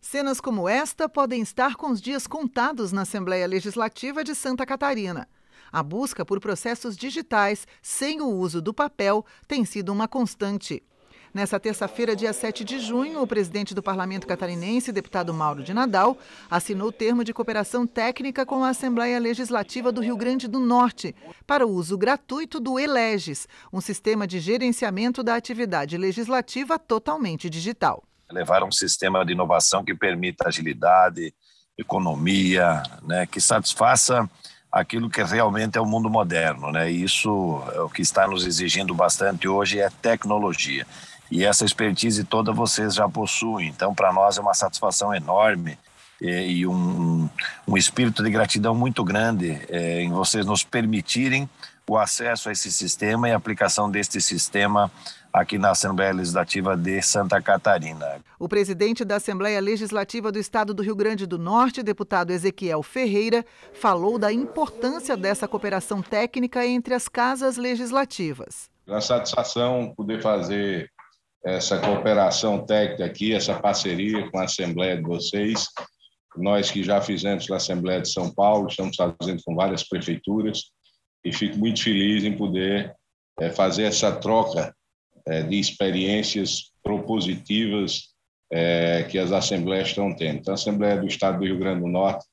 Cenas como esta podem estar com os dias contados na Assembleia Legislativa de Santa Catarina. A busca por processos digitais sem o uso do papel tem sido uma constante. Nessa terça-feira, dia 7 de junho, o presidente do Parlamento Catarinense, deputado Mauro de Nadal, assinou o termo de cooperação técnica com a Assembleia Legislativa do Rio Grande do Norte para o uso gratuito do ELEGES, um sistema de gerenciamento da atividade legislativa totalmente digital. Levar um sistema de inovação que permita agilidade, economia, né, que satisfaça aquilo que realmente é o mundo moderno, né? isso é o que está nos exigindo bastante hoje é tecnologia. E essa expertise toda vocês já possuem. Então, para nós é uma satisfação enorme eh, e, um, um espírito de gratidão muito grande é, em vocês nos permitirem o acesso a esse sistema e a aplicação deste sistema aqui na Assembleia Legislativa de Santa Catarina. O presidente da Assembleia Legislativa do Estado do Rio Grande do Norte, deputado Ezequiel Ferreira, falou da importância dessa cooperação técnica entre as casas legislativas. É uma satisfação poder fazer essa cooperação técnica aqui, essa parceria com a Assembleia de vocês. Nós que já fizemos na Assembleia de São Paulo, estamos fazendo com várias prefeituras e fico muito feliz em poder eh, fazer essa troca eh, de experiências propositivas eh, que as assembleias estão tendo. Então, a Assembleia do Estado do Rio Grande do Norte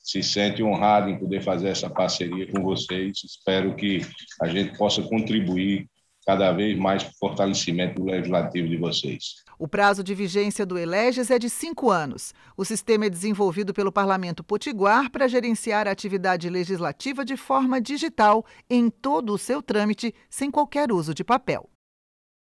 se sente honrada em poder fazer essa parceria com vocês. Espero que a gente possa contribuir cada vez mais para o fortalecimento do legislativo de vocês. O prazo de vigência do Eleges é de cinco anos. O sistema é desenvolvido pelo Parlamento Potiguar para gerenciar a atividade legislativa de forma digital em todo o seu trâmite, sem qualquer uso de papel.